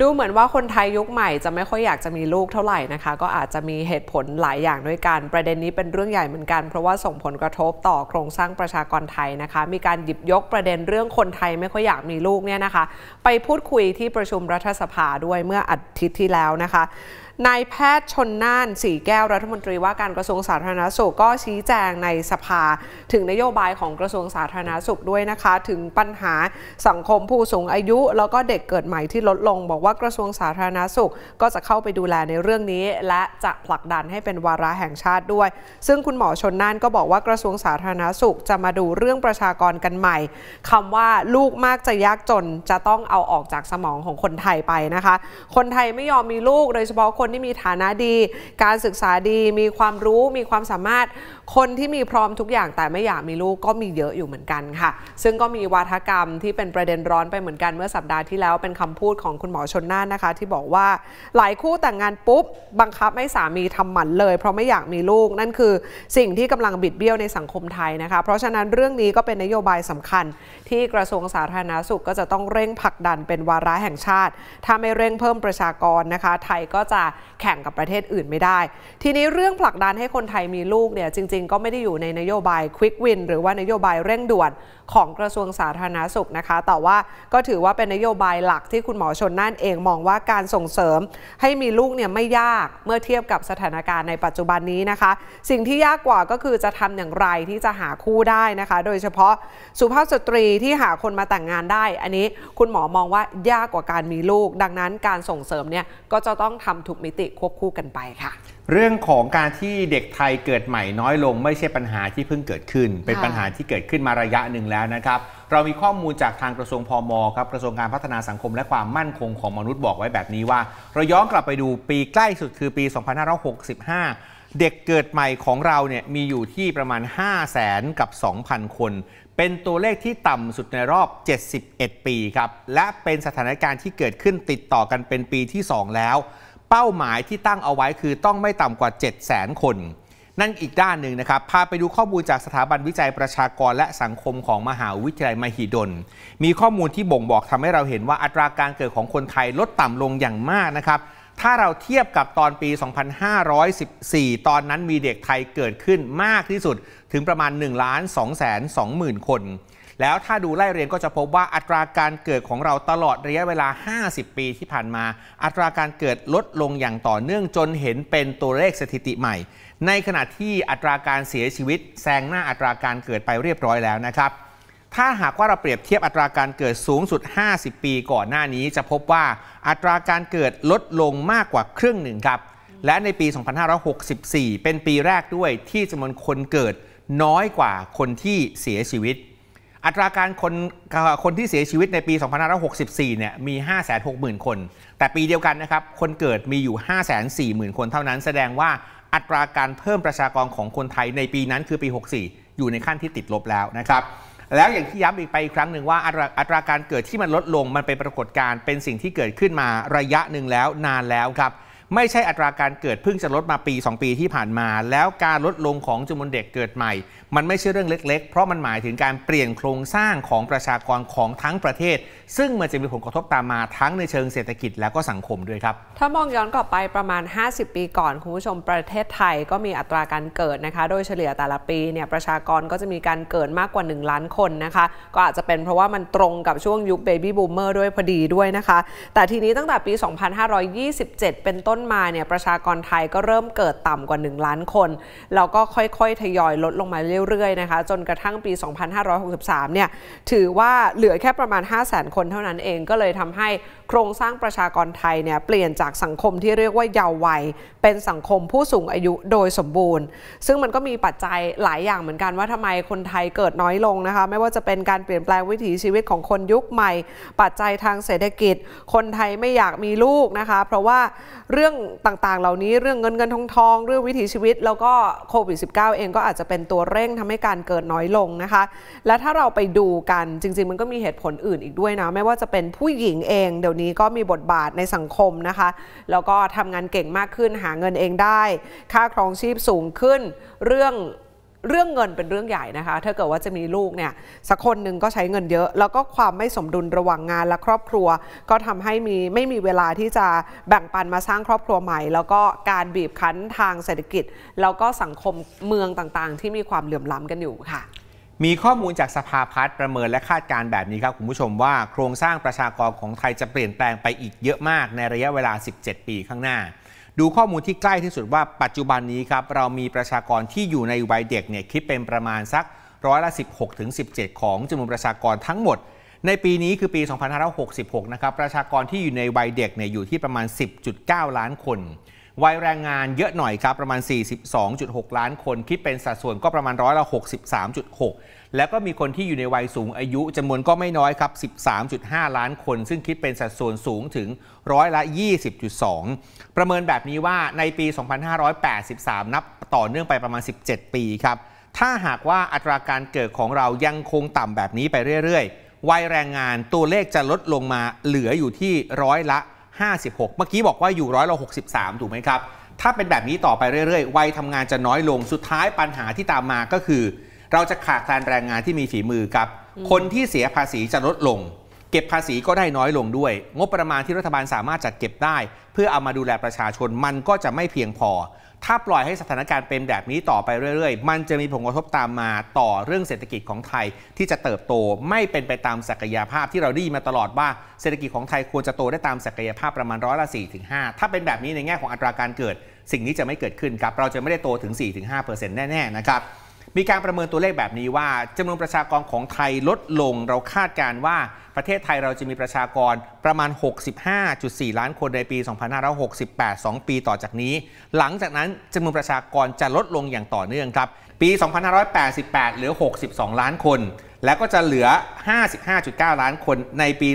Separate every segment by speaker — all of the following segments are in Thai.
Speaker 1: ดูเหมือนว่าคนไทยยุคใหม่จะไม่ค่อยอยากจะมีลูกเท่าไหร่นะคะก็อาจจะมีเหตุผลหลายอย่างด้วยกันประเด็นนี้เป็นเรื่องใหญ่เหมือนกัน เพราะว่าส่งผลกระทบต่อโครงสร้างประชากรไทยนะคะมีการหยิบยกประเด็นเรื่องคนไทยไม่ค่อยอยากมีลูกเนี่ยนะคะไปพูดคุยที่ประชุมรัฐสภาด้วยเมื่ออาทิตย์ที่แล้วนะคะนายแพทย์ชนน่านสีแก้วรัฐมนตรีว่าการกระทรวงสาธารณสุขก็ชี้แจงในสภา ถึงนโยบายของกระทรวงสาธารณสุขด้วยนะคะ ถึงปัญหาสังคมผู้สูงอายุ แล้วก็เด็กเกิดใหม่ที่ลดลง บอกว่ากระทรวงสาธารณสุขก็จะเข้าไปดูแลในเรื่องนี้ และจะผลักดันให้เป็นวาระแห่งชาติด้วย ซึ่งคุณหมอชนน่านก็บอกว่ากระทรวงสาธารณสุขจะมาดูเรื่องประชากรกันใหม่ คำว่าลูกมากจะยากจนจะต้องเอาออกจากสมองของคนไทยไปนะคะ คนไทยไม่ยอมมีลูกโดยเฉพาะคนนที่มีฐานะดี การศึกษาดีมีความรู้มีความสามารถคนที่มีพร้อมทุกอย่าง แต่ไม่อยากมีลูกก็มีเยอะอยู่เหมือนกันค่ะ ซึ่งก็มีวาทกรรมที่เป็นประเด็นร้อนไปเหมือนกันเมื่อสัปดาห์ที่แล้วเป็นคำพูดของคุณหมอชนน่านนะคะ ที่บอกว่าหลายคู่แต่งงานปุ๊บ บังคับให้สามีทำหมันเลย เพราะไม่อยากมีลูก นั่นคือสิ่งที่กำลังบิดเบี้ยวในสังคมไทยนะคะ เพราะฉะนั้นเรื่องนี้ก็เป็นนโยบายสำคัญที่กระทรวงสาธารณาสุข ก็จะต้องเร่งผลักดันเป็นวาระแห่งชาติ ถ้าไม่เร่งเพิ่มประชากรนะคะ ไทยก็จะแข่งกับประเทศอื่นไม่ได้ ทีนี้เรื่องผลักดันให้คนไทยมีลูกเนี่ยจริงๆ ก็ไม่ได้อยู่ในนโยบายควิกวินหรือว่านโยบายเร่งด่วนของกระทรวงสาธารณสุขนะคะ แต่ว่าก็ถือว่าเป็นนโยบายหลักที่คุณหมอชนน่านเองมองว่าการส่งเสริมให้มีลูกเนี่ยไม่ยากเมื่อเทียบกับสถานการณ์ในปัจจุบันนี้นะคะ สิ่งที่ยากกว่าก็คือจะทำอย่างไรที่จะหาคู่ได้นะคะ โดยเฉพาะสุภาพสตรีที่หาคนมาแต่งงานได้ อันนี้คุณหมอมองว่ายากกว่าการมีลูก ดังนั้นการส่งเสริมเนี่ยก็จะต้องทำทุกมิติควบคู่กันไปค่ะ
Speaker 2: เรื่องของการที่เด็กไทยเกิดใหม่น้อยลง ไม่ใช่ปัญหาที่เพิ่งเกิดขึ้น เป็นปัญหาที่เกิดขึ้นมาระยะหนึ่งแล้วนะครับ เรามีข้อมูลจากทางกระทรวงพอมครับกระทรวงการพัฒนาสังคม และความมั่นคงของมนุษย์บอกไว้แบบนี้ว่า เราย้อนกลับไปดูปีใกล้สุดคือปี 2565 เด็กเกิดใหม่ของเราเนี่ยมีอยู่ที่ประมาณ 5 0 0แสนกับ 2,000 คน เป็นตัวเลขที่ต่ำสุดในรอบ 71 ปีครับและเป็นสถานการณ์ที่เกิดขึ้นติดต่อกันเป็นปีที่ 2 แล้วเป้าหมายที่ตั้งเอาไว้คือต้องไม่ต่ำกว่า 7 0 0 0 0 0 คน นั่นอีกด้านหนึ่งนะครับพาไปดูข้อมูลจากสถาบันวิจัยประชากรและสังคมของมหาวิทยาลัยมหิดล มีข้อมูลที่บ่งบอกทำให้เราเห็นว่าอัตราการเกิดของคนไทยลดต่ำลงอย่างมากนะครับถ้าเราเทียบกับตอนปี 2514 ตอนนั้นมีเด็กไทยเกิดขึ้นมากที่สุด ถึงประมาณ1ล้าน2 2มื่นคนแล้วถ้าดูไล่เรียงก็จะพบว่าอัตราการเกิดของเราตลอดระยะเวลา 50 ปีที่ผ่านมา อัตราการเกิดลดลงอย่างต่อเนื่องจนเห็นเป็นตัวเลขสถิติใหม่ ในขณะที่อัตราการเสียชีวิตแซงหน้าอัตราการเกิดไปเรียบร้อยแล้วนะครับ ถ้าหากว่าเราเปรียบเทียบอัตราการเกิดสูงสุด 50 ปีก่อนหน้านี้ จะพบว่าอัตราการเกิดลดลงมากกว่าครึ่งหนึ่งครับและในปี2564เป็นปีแรกด้วยที่จำนวนคนเกิดน้อยกว่าคนที่เสียชีวิตอัตราการคนคนที่เสียชีวิตในปี2564เนี่ย มี 560,000 คน แต่ปีเดียวกันนะครับ คนเกิดมีอยู่ 540,000 คนเท่านั้น แสดงว่าอัตราการเพิ่มประชากรของคนไทยในปีนั้นคือปี 64 อยู่ในขั้นที่ติดลบแล้วนะครับ แล้วอย่างที่ย้ำอีกไปอีกครั้งหนึ่งว่าอัตราอัตราการเกิดที่มันลดลงมันเป็นปรากฏการณ์เป็นสิ่งที่เกิดขึ้นมาระยะหนึ่งแล้วนานแล้วครับไม่ใช่อัตราการเกิดเพิ่งจะลดมาปี 2 ปีที่ผ่านมา แล้วการลดลงของจำนวนเด็กเกิดใหม่ มันไม่ใช่เรื่องเล็ก ๆ เพราะมันหมายถึงการเปลี่ยนโครงสร้างของประชากรของทั้งประเทศ ซึ่งมันจะมีผลกระทบตามมาทั้งในเชิงเศรษฐกิจและก็สังคมด้วยครับ
Speaker 1: ถ้ามองย้อนกลับไปประมาณ 50 ปีก่อน คุณผู้ชมประเทศไทย ก็มีอัตราการเกิดนะคะโดยเฉลี่ยแต่ละปีเนี่ยประชากรก็จะมีการเกิดมากกว่า 1 ล้านคนนะคะก็อาจจะเป็นเพราะว่ามันตรงกับช่วงยุคเบบี้บูมเมอร์ด้วยพอดีด้วยนะคะแต่ทีนี้ตั้งแต่ปี 2527 เป็นต้นนมาเนี่ยประชากรไทยก็เริ่มเกิดต่ำกว่า 1 ล้านคน แล้วก็ค่อยๆ ทยอยลดลงมาเรื่อยๆนะคะจนกระทั่งปี 2563เนี่ยถือว่าเหลือแค่ประมาณ 5 0 0 0 0 0คนเท่านั้นเองก็เลยทำให้โครงสร้างประชากรไทยเนี่ยเปลี่ยนจากสังคมที่เรียกว่าเยาว์วัยเป็นสังคมผู้สูงอายุโดยสมบูรณ์ซึ่งมันก็มีปัจจัยหลายอย่างเหมือนกัน ว่าทำไมคนไทยเกิดน้อยลงนะคะไม่ว่าจะเป็นการเปลี่ยนแปลงวิถีชีวิตของคนยุคใหม่ ปัจจัยทางเศรษฐกิจ คนไทยไม่อยากมีลูกนะคะเพราะว่าเรื่องรื่องต่างๆ เหล่านี้เรื่องเงินเงินทองทองเรื่องวิถีชีวิต แล้วก็โควิด -19 เองก็อาจจะเป็นตัวเร่งทำให้การเกิดน้อยลงนะคะ และถ้าเราไปดูกันจริงๆ มันก็มีเหตุผลอื่นอีกด้วยนะไม่ว่าจะเป็นผู้หญิงเองเดี๋ยวนี้ก็มีบทบาทในสังคมนะคะแล้วก็ทำงานเก่งมากขึ้นหาเงินเองได้ค่าครองชีพสูงขึ้น เรื่องเรื่องเงินเป็นเรื่องใหญ่นะคะ ถ้าเกิดว่าจะมีลูกเนี่ย สักคนหนึ่งก็ใช้เงินเยอะ แล้วก็ความไม่สมดุลระหว่างงานและครอบครัว ก็ทำให้มีไม่มีเวลาที่จะแบ่งปันมาสร้างครอบครัวใหม่ แล้วก็การบีบคั้นทางเศรษฐกิจ แล้วก็สังคมเมืองต่างๆ ที่มีความเหลื่อมล้ำกันอยู่ค่ะ
Speaker 2: มีข้อมูลจากสภาพัฒน์ประเมินและคาดการแบบนี้ครับคุณผู้ชมว่าโครงสร้างประชากรของไทยจะเปลี่ยนแปลงไปอีกเยอะมากในระยะเวลา 17 ปีข้างหน้าดูข้อมูลที่ใกล้ที่สุดว่าปัจจุบันนี้ครับเรามีประชากรที่อยู่ในวัยเด็กเนี่ยคิดเป็นประมาณสักร้อยละ 16ถึง17 ของจำนวนประชากรทั้งหมด ในปีนี้คือปี 2566 นะครับ ประชากรที่อยู่ในวัยเด็กเนี่ยอยู่ที่ประมาณ 10.9 ล้านคนวัยแรงงานเยอะหน่อยครับประมาณ 42.6 ล้านคนคิดเป็นสัดส่วนก็ประมาณร้อยละ 63.6 แล้วก็มีคนที่อยู่ในวัยสูงอายุจำนวนก็ไม่น้อยครับ 13.5 ล้านคน ซึ่งคิดเป็นสัดส่วนสูงถึงร้อยละ 20.2 ประเมินแบบนี้ว่าในปี 2583 นับต่อเนื่องไปประมาณ 17 ปีครับ ถ้าหากว่าอัตราการเกิดของเรายังคงต่ำแบบนี้ไปเรื่อยๆ วัยแรงงานตัวเลขจะลดลงมาเหลืออยู่ที่ร้อยละ56 เมื่อกี้บอกว่าอยู่ร้อยละ63 ถูกไหมครับ ถ้าเป็นแบบนี้ต่อไปเรื่อยๆวัยทำงานจะน้อยลง สุดท้ายปัญหาที่ตามมาก็คือ เราจะขาดแคลนแรงงานที่มีฝีมือครับ คนที่เสียภาษีจะลดลงเก็บภาษีก็ได้น้อยลงด้วย งบประมาณที่รัฐบาลสามารถจัดเก็บได้ เพื่อเอามาดูแลประชาชนมันก็จะไม่เพียงพอ ถ้าปล่อยให้สถานการณ์เป็นแบบนี้ต่อไปเรื่อย ๆ มันจะมีผลกระทบตามมาต่อเรื่องเศรษฐกิจของไทยที่จะเติบโตไม่เป็นไปตามศักยภาพที่เราได้ยินมาตลอดว่าเศรษฐกิจของไทยควรจะโตได้ตามศักยภาพประมาณร้อยละ่ถึงาถ้าเป็นแบบนี้ในแง่ของอัตราการเกิด สิ่งนี้จะไม่เกิดขึ้นครับเราจะไม่ได้โตถึง4-5%แน่ๆนะครับมีการประเมินตัวเลขแบบนี้ว่า จำนวนประชากรของไทยลดลง เราคาดการว่าประเทศไทยเราจะมีประชากรประมาณ 65.4 ล้านคนในปี 2568 2 ปีต่อจากนี้ หลังจากนั้น จำนวนประชากรจะลดลงอย่างต่อเนื่องครับ ปี 2588 เหลือ 62 ล้านคนแล้วก็จะเหลือ 55.9 ล้านคนในปี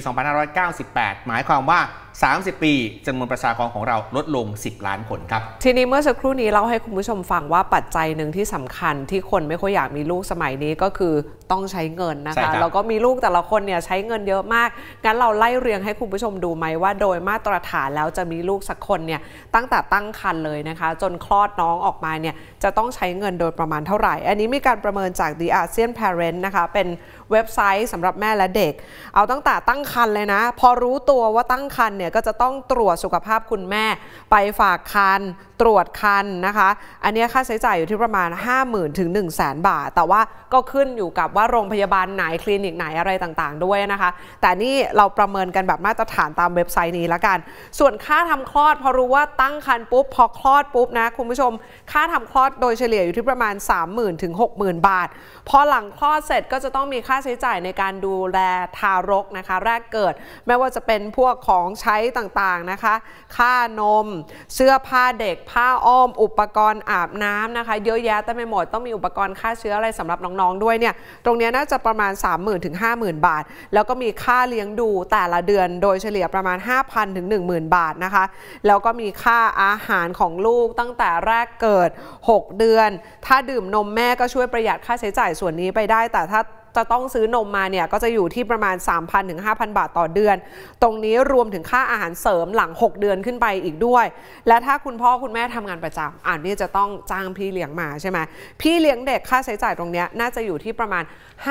Speaker 2: 2598 หมายความว่า 30 ปีจำนวนประชากรของเราลดลง 10 ล้านคนครับ
Speaker 1: ทีนี้เมื่อสักครู่นี้เราให้คุณผู้ชมฟังว่าปัจจัยหนึ่งที่สำคัญที่คนไม่ค่อยอยากมีลูกสมัยนี้ก็คือต้องใช้เงินนะคะคแล้วก็มีลูกแต่ละคนเนี่ยใช้เงินเยอะมาก งั้นเราไล่เรียงให้คุณผู้ชมดูไหมว่าโดยมาตรฐานแล้วจะมีลูกสักคนเนี่ยตั้งแต่ตั้งครรภ์เลยนะคะจนคลอดน้องออกมาเนี่ยจะต้องใช้เงินโดยประมาณเท่าไหร่ อันนี้มีการประเมินจาก The ASEAN Parent นะคะเป็น and เว็บไซต์สำหรับแม่และเด็ก เอาตั้งแต่ตั้งครรภ์เลยนะ พอรู้ตัวว่าตั้งครรภ์เนี่ยก็จะต้องตรวจสุขภาพคุณแม่ ไปฝากคัน ตรวจคันนะคะ อันนี้ค่าใช้จ่ายอยู่ที่ประมาณ 50,000 ถึง1 0 0 0 0แบาท แต่ว่าก็ขึ้นอยู่กับว่าโรงพยาบาลไหนคลินิกไหนอะไรต่างๆด้วยนะคะ แต่นี่เราประเมินกันแบบมาตรฐานตามเว็บไซต์นี้ละกัน ส่วนค่าทำคลอด พอรู้ว่าตั้งครรภ์ปุ๊บ พอคลอดปุ๊บนะคุณผู้ชม ค่าทำคลอดโดยเฉลี่ยอยู่ที่ประมาณ30,000ถึง60,000 บาท พอหลังคลอดเสร็จก็จะต้องมีค่าค่าใช้จ่ายในการดูแลทารกนะคะ แรกเกิดไม่ว่าจะเป็นพวกของใช้ต่างๆนะคะ ค่านมเสื้อผ้าเด็กผ้าอ้อม อุปกรณ์อาบน้ำนะคะเยอะแยะเต็ไมไปหมดต้องมีอุปกรณ์ฆ่าเชื้ออะไรสำหรับน้องๆด้วยเนี่ยตรงนี้น่าจะประมาณ30,000ถึง50,000 บาท แล้วก็มีค่าเลี้ยงดูแต่ละเดือนโดยเฉลี่ยประมาณ 5,000ถึง10,000 บาทนะคะ แล้วก็มีค่าอาหารของลูกตั้งแต่แรกเกิด 6 เดือน ถ้าดื่มนมแม่ก็ช่วยประหยัดค่าใช้จ่ายส่วนนี้ไปได้แต่ถ้าจะต้องซื้อนมมาเนี่ยก็จะอยู่ที่ประมาณ 3,000ถึง5,000 บาทต่อเดือน ตรงนี้รวมถึงค่าอาหารเสริมหลัง 6 เดือนขึ้นไปอีกด้วย และถ้าคุณพ่อคุณแม่ทำงานประจำ อ่านนี่จะต้องจ้างพี่เลี้ยงมาใช่ไหมพี่เลี้ยงเด็กค่าใช้จ่ายตรงนี้น่าจะอยู่ที่ประมาณ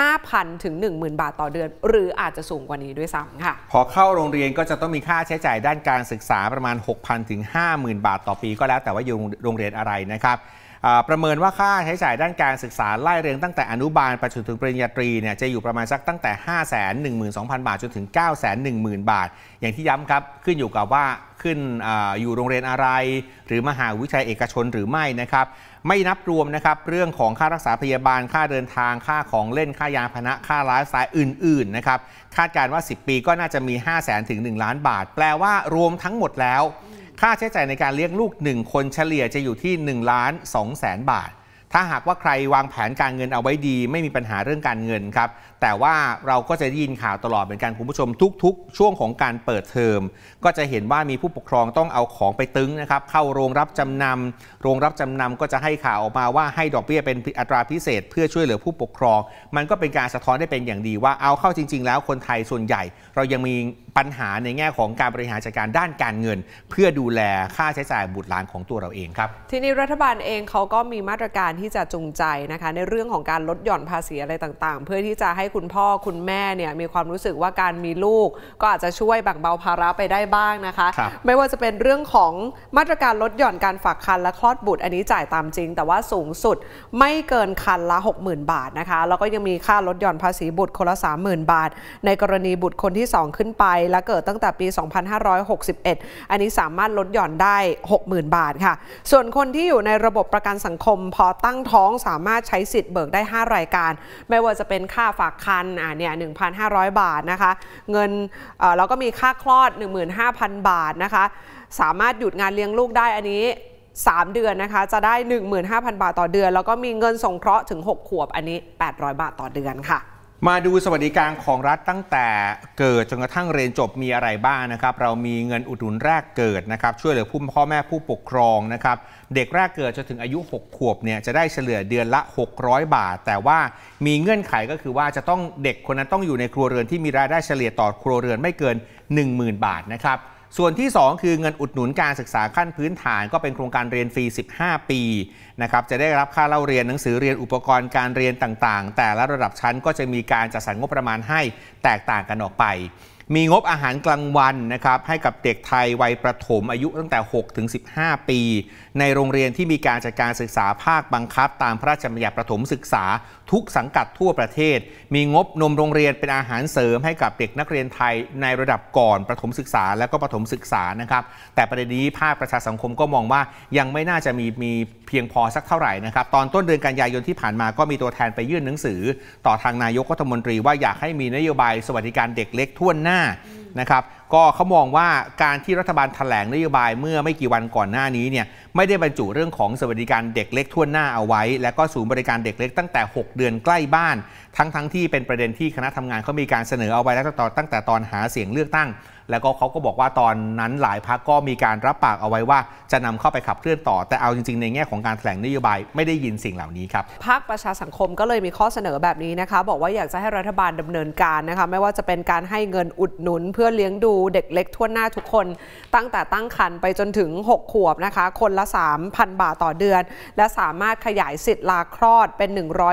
Speaker 1: 5,000ถึง10,000 บาทต่อเดือน หรืออาจจะสูงกว่านี้ด้วยซ้ำค่ะ
Speaker 2: พอเข้าโรงเรียนก็จะต้องมีค่าใช้จ่ายด้านการศึกษาประมาณ6,000ถึง50,000บาทต่อปีก็แล้วแต่ว่าอยู่โรงเรียนอะไรนะครับประเมินว่าค่าใช้จ่ายด้านการศึกษา ไล่เรียงตั้งแต่อนุบาลไปจนถึงปริญญาตรีเนี่ยจะอยู่ประมาณสักตั้งแต่ 5 1 2 0 0 0 บาท จนถึง 9 1 0 0 0 0 บาท อย่างที่ย้ำครับขึ้นอยู่กับว่าขึ้นออยู่โรงเรียนอะไร หรือมหาวิทยาลัยเอกชนหรือไม่นะครับไม่นับรวมนะครับเรื่องของค่ารักษาพยาบาลค่าเดินทางค่าของเล่นค่ายาพนะค่าไลฟ์สไตล์อื่นๆนะครับคาดการณ์ว่า 10 ปีก็น่าจะมี 5 0 0 0 0 0ถึง1ล้านบาท แปลว่ารวมทั้งหมดแล้วค่า ใช้จ่ายในการเลี้ยงลูก 1 คนเฉลี่ยจะอยู่ที่1ล้าน2แสนบาท ถ้าหากว่าใครวางแผนการเงินเอาไว้ดี ไม่มีปัญหาเรื่องการเงินครับ แต่ว่าเราก็จะได้ยินข่าวตลอดเหมือนกันคุณผู้ชม ทุกๆ ช่วงของการเปิดเทอม ก็จะเห็นว่ามีผู้ปกครองต้องเอาของไปตึงนะครับเข้าโรงรับจำนำโรงรับจำนำก็จะให้ข่าวออกมาว่าให้ดอกเบี้ยเป็นอัตราพิเศษ เพื่อช่วยเหลือผู้ปกครอง มันก็เป็นการสะท้อนได้เป็นอย่างดีว่าเอาเข้าจริง ๆ แล้วคนไทยส่วนใหญ่เรายังมีปัญหาในแง่ของการบริหารจัดการด้านการเงิน เพื่อดูแลค่าใช้จ่ายบุตรหลานของตัวเราเองครับ
Speaker 1: ทีนี้รัฐบาลเองเขาก็มีมาตรการที่จะจูงใจนะคะในเรื่องของการลดหย่อนภาษีอะไรต่างๆ เพื่อที่จะให้คุณพ่อคุณแม่เนี่ยมีความรู้สึกว่าการมีลูก ก็อาจจะช่วยแบ่งเบาภาระไปได้บ้างนะคะคไม่ว่าจะเป็นเรื่องของมาตรการลดหย่อนการฝากคันและคลอดบุตรอันนี้จ่ายตามจริง แต่ว่าสูงสุดไม่เกินคันละ 60,000 บาทนะคะแล้วก็ยังมีค่าลดหย่อนภาษีบุตรคนละ30,000บาท ในกรณีบุตรคนที่ 2 ขึ้นไปและเกิดตั้งแต่ปี 2561 อันนี้สามารถลดหย่อนได้ 60,000 บาทค่ะ ส่วนคนที่อยู่ในระบบประกันสังคมพอตั้งท้องสามารถใช้สิทธิ์เบิกได้ 5 รายการ ไม่ว่าจะเป็นค่าฝากคันอ่าเนี่ย 1,500 บาทนะคะ เงินแล้วก็มีค่าคลอด 15,000 บาทนะคะ สามารถหยุดงานเลี้ยงลูกได้อันนี้ 3 เดือนนะคะจะได้ 15,000 บาทต่อเดือน แล้วก็มีเงินสงเคราะห์ถึง 6 ขวบอันนี้ 800 บาทต่อเดือนค่ะ
Speaker 2: มาดูสวัสดิการของรัฐตั้งแต่เกิดจนกระทั่งเรียนจบมีอะไรบ้างนะครับ เรามีเงินอุดหนุนแรกเกิดนะครับช่วยเหลือผู้พ่อแม่ผู้ปกครองนะครับ เด็กแรกเกิดจะถึงอายุ 6 ขวบเนี่ยจะได้เฉลี่ยเดือนละ 600 บาท แต่ว่ามีเงื่อนไขก็คือว่าจะต้องเด็กคนนั้นต้องอยู่ในครัวเรือนที่มีรายได้เฉลี่ยต่อครัวเรือนไม่เกิน 10,000 บาทนะครับส่วนที่ 2 คือเงินอุดหนุนการศึกษาขั้นพื้นฐานก็เป็นโครงการเรียนฟรี 15 ปีนะครับจะได้รับค่าเล่าเรียนหนังสือเรียนอุปกรณ์การเรียนต่างๆ แต่ละระดับชั้นก็จะมีการจัดสรรงบประมาณให้แตกต่างกันออกไปมีงบอาหารกลางวันนะครับให้กับเด็กไทยวัยประถมอายุตั้งแต่6ถึง15 ปี ในโรงเรียนที่มีการจัดการศึกษาภาคบังคับ ตามพระราชบัญญัติประถมศึกษาทุกสังกัดทั่วประเทศ มีงบนมโรงเรียนเป็นอาหารเสริม ให้กับเด็กนักเรียนไทยในระดับก่อนประถมศึกษาและก็ประถมศึกษานะครับ แต่ประเด็นนี้ภาคประชาสังคมก็มองว่ายังไม่น่าจะมีมีเพียงพอสักเท่าไหร่นะครับตอนต้นเดือนกันยายนที่ผ่านมาก็มีตัวแทนไปยื่นหนังสือต่อทางนายกรัฐมนตรีว่าอยากให้มีนโยบายสวัสดิการเด็กเล็กทั่วหน้าานะครับ ก็เขามองว่าการที่รัฐบาลถแถลงนโยบายเมื่อไม่กี่วันก่อนหน้านี้เนี่ยไม่ได้บรรจุเรื่องของสวัสดิการเด็กเล็กทั่วหน้าเอาไว้และก็ศูนย์บริการเด็กเล็กตั้งแต่ 6 เดือนใกล้บ้าน ทั้งๆทที่เป็นประเด็นที่คณะทำงานเขามีการเสนอเอาไว้แล้วตั้งแต่ตอนหาเสียงเลือกตั้งแล้วก็เขาก็บอกว่าตอนนั้นหลายพักก็มีการรับปากเอาไว้ว่าจะนำเข้าไปขับเคลื่อนต่อแต่เอาจริงๆ ในแง่ของการแถลงนโยบายไม่ได้ยินสิ่งเหล่านี้ครับ
Speaker 1: พักประชาสังคมก็เลยมีข้อเสนอแบบนี้นะคะบอกว่าอยากจะให้รัฐบาลดำเนินการนะคะไม่ว่าจะเป็นการให้เงินอุดหนุนเพื่อเลี้ยงดูเด็กเล็กทั่วหน้าทุกคนตั้งแต่ตั้งครรภ์ไปจนถึง 6 ขวบนะคะคนละ3,000บาทต่อเดือน และสามารถขยายสิทธิ์ลาคลอดเป็น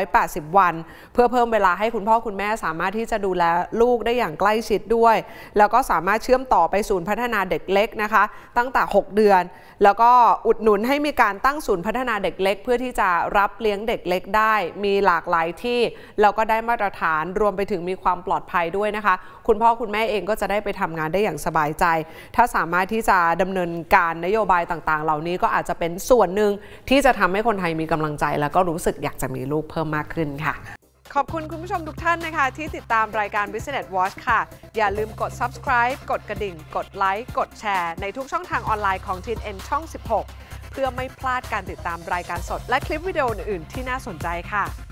Speaker 1: 180 วัน เพื่อเพิ่มเวลาให้คุณพ่อคุณแม่สามารถที่จะดูแลลูกได้อย่างใกล้ชิดด้วย แล้วก็สามารถชื่อมต่อไปศูนย์พัฒนาเด็กเล็กนะคะ ตั้งแต่ 6 เดือน แล้วก็อุดหนุนให้มีการตั้งศูนย์พัฒนาเด็กเล็กเพื่อที่จะรับเลี้ยงเด็กเล็กได้ มีหลากหลายที่แล้วก็ได้มาตรฐานรวมไปถึงมีความปลอดภัยด้วยนะคะ คุณพ่อคุณแม่เองก็จะได้ไปทำงานได้อย่างสบายใจ ถ้าสามารถที่จะดำเนินการนโยบายต่างๆ เหล่านี้ก็อาจจะเป็นส่วนหนึ่งที่จะทำให้คนไทยมีกำลังใจ แล้วก็รู้สึกอยากจะมีลูกเพิ่มมากขึ้นค่ะขอบคุณคุณผู้ชมทุกท่านนะคะที่ติดตามรายการ Business Watch ค่ะ อย่าลืมกด subscribe กดกระดิ่ง กดไลค์กดแชร์ ในทุกช่องทางออนไลน์ของ t n n ช่อง 16 เพื่อไม่พลาดการติดตามรายการสด และคลิปวิดีโออื่นๆ ที่น่าสนใจค่ะ